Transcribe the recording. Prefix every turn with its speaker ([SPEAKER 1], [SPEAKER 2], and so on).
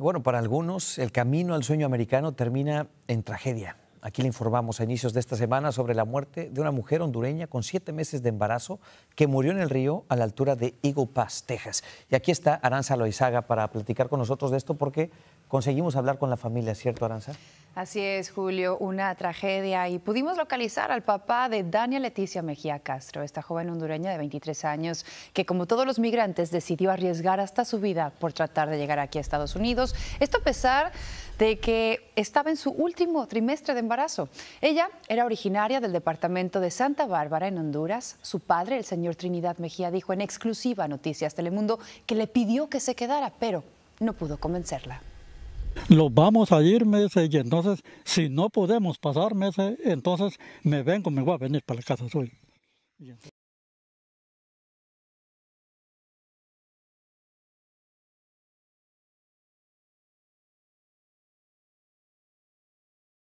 [SPEAKER 1] Bueno, para algunos el camino al sueño americano termina en tragedia. Aquí le informamos a inicios de esta semana sobre la muerte de una mujer hondureña con siete meses de embarazo que murió en el río a la altura de Eagle Pass, Texas. Y aquí está Aranza Loizaga para platicar con nosotros de esto porque conseguimos hablar con la familia, ¿cierto, Aranza?
[SPEAKER 2] Así es, Julio, una tragedia. Y pudimos localizar al papá de Dania Leticia Mejía Castro, esta joven hondureña de 23 años, que como todos los migrantes decidió arriesgar hasta su vida por tratar de llegar aquí a Estados Unidos. Esto a pesar de que estaba en su último trimestre de embarazo. Ella era originaria del departamento de Santa Bárbara, en Honduras. Su padre, el señor Trinidad Mejía, dijo en exclusiva Noticias Telemundo que le pidió que se quedara, pero no pudo convencerla.
[SPEAKER 3] Lo vamos a ir, meses y entonces, si no podemos pasar, meses, entonces me vengo, me voy a venir para la casa suya.